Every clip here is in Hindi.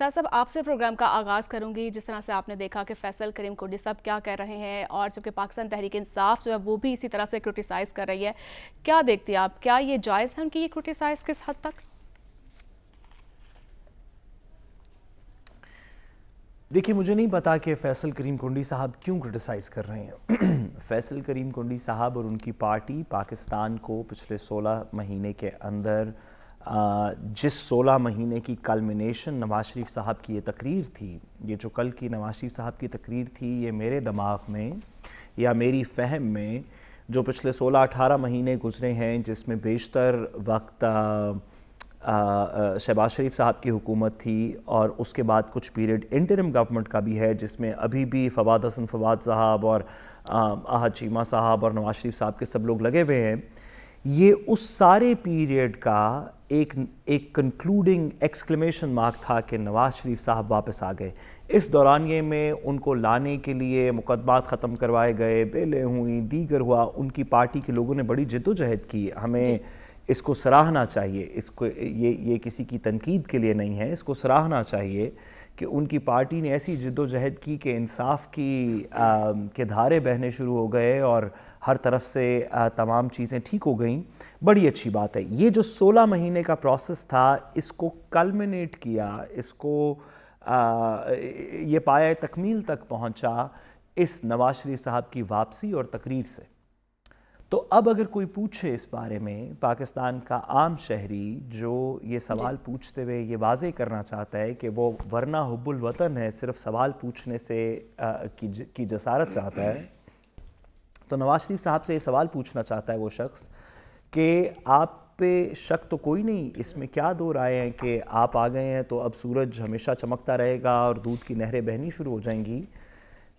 सर साहब आपसे प्रोग्राम का आगाज़ करूंगी जिस तरह से आपने देखा कि फैसल करीम कोडी साहब क्या कह रहे हैं और जबकि पाकिस्तान तहरीक इंसाफ जो है वो भी इसी तरह से क्रिटिसाइज़ कर रही है क्या देखती है आप क्या ये जायज़ है उनकी ये क्रिटिसाइज़ किस हद तक देखिए मुझे नहीं पता कि फैसल करीम कुंडी साहब क्यों क्रिटिसाइज़ कर रहे हैं फैसल करीम कुंडी साहब और उनकी पार्टी पाकिस्तान को पिछले 16 महीने के अंदर जिस 16 महीने की कलमिनेशन नवाज शरीफ साहब की ये तकरीर थी ये जो कल की नवाज शरीफ साहब की तकरीर थी ये मेरे दिमाग में या मेरी फहम में जो पिछले 16-18 महीने गुजरे हैं जिसमें बेशतर वक्त शहबाज शरीफ साहब की हुकूमत थी और उसके बाद कुछ पीरियड इंटरम गवर्नमेंट का भी है जिसमें अभी भी फवाद हसन फवाद साहब और अहद चीमा साहब और नवाज शरीफ साहब के सब लोग लगे हुए हैं ये उस सारे पीरियड का एक एक कंक्लूडिंग एक्सक्लेमेशन मार्क था कि नवाज़ शरीफ साहब वापस आ गए इस दौरानिए में उनको लाने के लिए मुकदमात ख़त्म करवाए गए बेलें हुई दीगर हुआ उनकी पार्टी के लोगों ने बड़ी जद्दोजहद की हमें इसको सराहना चाहिए इसको ये ये किसी की तनकीद के लिए नहीं है इसको सराहना चाहिए कि उनकी पार्टी ने ऐसी जद्दोजहद की कि इंसाफ की आ, के धारे बहने शुरू हो गए और हर तरफ से आ, तमाम चीज़ें ठीक हो गईं बड़ी अच्छी बात है ये जो 16 महीने का प्रोसेस था इसको कलमिनेट किया इसको आ, ये पाया तकमील तक पहुंचा इस नवाज शरीफ साहब की वापसी और तकरीर से तो अब अगर कोई पूछे इस बारे में पाकिस्तान का आम शहरी जो ये सवाल पूछते हुए ये वाजे करना चाहता है कि वो वरना हब्बुल वतन है सिर्फ सवाल पूछने से आ, की, ज, की जसारत चाहता है तो नवाज शरीफ साहब से ये सवाल पूछना चाहता है वो शख्स कि आप पे शक तो कोई नहीं इसमें क्या दो राय हैं कि आप आ गए हैं तो अब सूरज हमेशा चमकता रहेगा और दूध की नहरें बहनी शुरू हो जाएंगी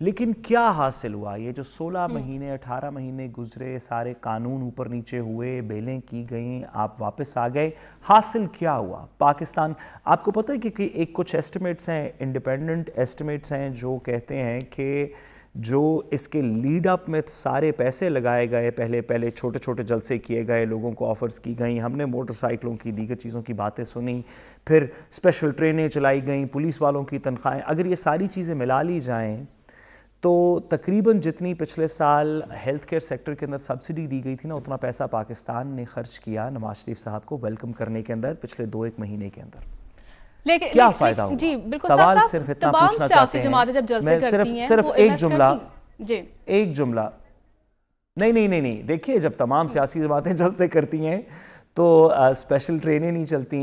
लेकिन क्या हासिल हुआ ये जो 16 हम्म। महीने 18 महीने गुजरे सारे कानून ऊपर नीचे हुए बेलें की गई आप वापस आ गए हासिल क्या हुआ पाकिस्तान आपको पता है कि, कि एक कुछ एस्टिमेट्स हैं इंडिपेंडेंट एस्टिमेट्स हैं जो कहते हैं कि जो इसके लीड अप में सारे पैसे लगाए गए पहले पहले छोटे छोटे जलसे किए गए लोगों को ऑफ़र्स की गई हमने मोटरसाइकिलों की दीगर चीज़ों की बातें सुनी फिर स्पेशल ट्रेनें चलाई गई पुलिस वालों की तनख्वाहें अगर ये सारी चीज़ें मिला ली जाएँ तो तकरीबन जितनी पिछले साल हेल्थ केयर सेक्टर के अंदर सब्सिडी दी गई थी ना उतना पैसा पाकिस्तान ने खर्च किया नवाज शरीफ साहब को वेलकम करने के अंदर पिछले दो एक महीने के अंदर लेकिन क्या लेकिन, फायदा होगा जी बिल्कुल सवाल सिर्फ इतना पूछना चाहते हैं जब मैं सिर्फ सिर्फ एक जुमला एक जुमला नहीं नहीं नहीं नहीं देखिए जब तमाम सियासी जमातें जलसे करती हैं तो स्पेशल ट्रेनें नहीं चलती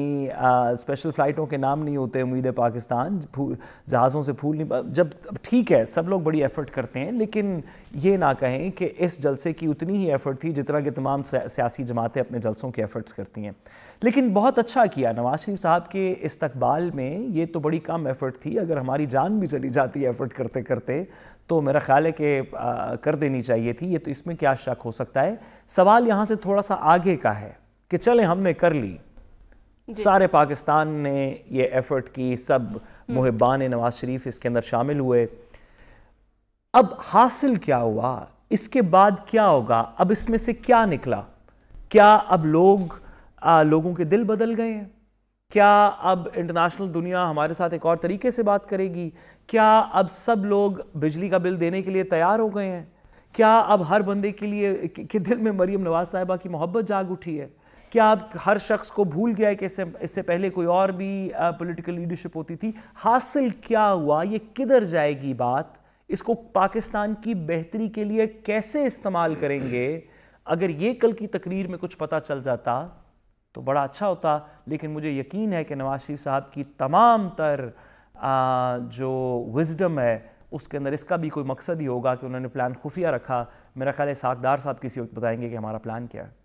स्पेशल फ़्लाइटों के नाम नहीं होते उम्मीद पाकिस्तान जहाज़ों से फूल नहीं जब ठीक है सब लोग बड़ी एफ़र्ट करते हैं लेकिन ये ना कहें कि इस जलसे की उतनी ही एफ़र्ट थी जितना कि तमाम सियासी जमातें अपने जलसों के एफ़र्ट्स करती हैं लेकिन बहुत अच्छा किया नवाज शरीफ साहब के इस्तबाल में ये तो बड़ी कम एफ़र्ट थी अगर हमारी जान भी चली जाती एफ़र्ट करते करते तो मेरा ख्याल है कि कर देनी चाहिए थी ये तो इसमें क्या शक हो सकता है सवाल यहाँ से थोड़ा सा आगे का है कि चले हमने कर ली सारे पाकिस्तान ने ये एफर्ट की सब मुहिबान हम्म। नवाज शरीफ इसके अंदर शामिल हुए अब हासिल क्या हुआ इसके बाद क्या होगा अब इसमें से क्या निकला क्या अब लोग आ, लोगों के दिल बदल गए हैं क्या अब इंटरनेशनल दुनिया हमारे साथ एक और तरीके से बात करेगी क्या अब सब लोग बिजली का बिल देने के लिए तैयार हो गए हैं क्या अब हर बंदे के लिए के दिल में मरियम नवाज साहिबा की मोहब्बत जाग उठी है क्या आप हर शख्स को भूल गया है कि इससे इससे पहले कोई और भी पॉलिटिकल लीडरशिप होती थी हासिल क्या हुआ ये किधर जाएगी बात इसको पाकिस्तान की बेहतरी के लिए कैसे इस्तेमाल करेंगे अगर ये कल की तकरीर में कुछ पता चल जाता तो बड़ा अच्छा होता लेकिन मुझे यकीन है कि नवाज शरीफ साहब की तमाम तर जो विजडम है उसके अंदर इसका भी कोई मकसद ही होगा कि उन्होंने प्लान खुफिया रखा मेरा ख्याल है साकदार साहब किसी वक्त बताएंगे कि हमारा प्लान क्या है